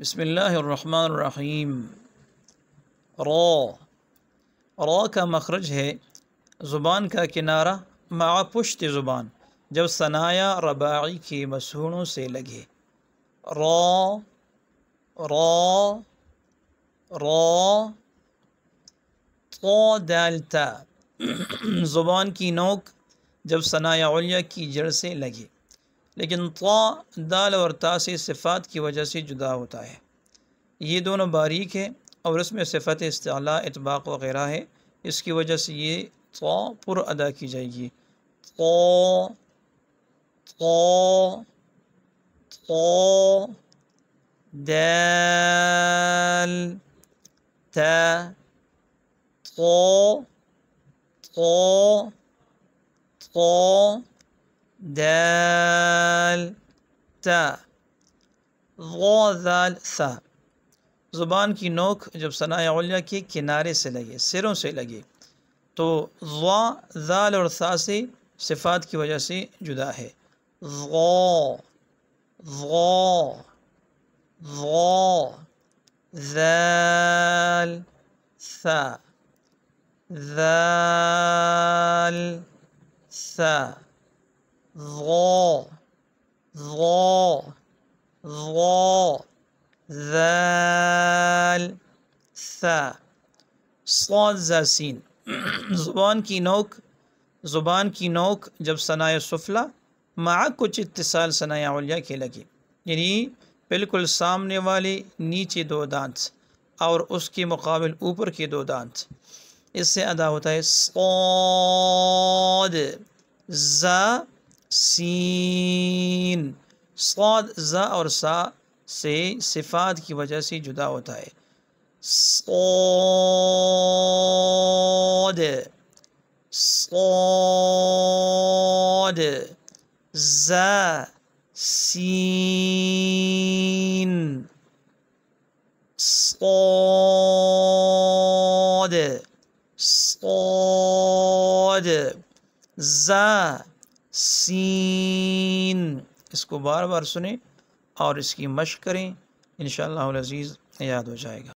بسم اللہ الرحمن الرحیم را را کا مخرج ہے زبان کا کنارہ مع پشت زبان جب ثنایا رباعی کے مسہونوں سے لگے تو دالتا زبان کی نوک جب ثنایا علیہ کی جڑ سے لگے لیکن طا دال اور تا سے صفات کی وجہ سے جدا ہوتا ہے یہ دونوں باریک ہیں اور اس میں صفت استعلاء اطباق وغیرہ ہے اس کی وجہ سے یہ طا پر ادا کی جائے گی طا طا طا دال تا طا طا طا دال تا غال سا زبان کی نوک جب صناء علیہ کے کنارے سے لگے سروں سے لگے تو غا ذال اور سے صفات کی وجہ سے جدا ہے غو ذال سا غل سا سو زا سین زبان کی نوک زبان کی نوک جب ثناء سفلا مع کچھ اتصال ثناء اولیا کے لگی یعنی بالکل سامنے والے نیچے دو دانت اور اس کے مقابل اوپر کے دو دانت اس سے ادا ہوتا ہے صد سین زا اور سا سے صفات کی وجہ سے جدا ہوتا ہے صاد صاد زا سین صاد صاد زا سین اس کو بار بار سنیں اور اس کی مشق کریں انشاءاللہ العزیز یاد ہو جائے گا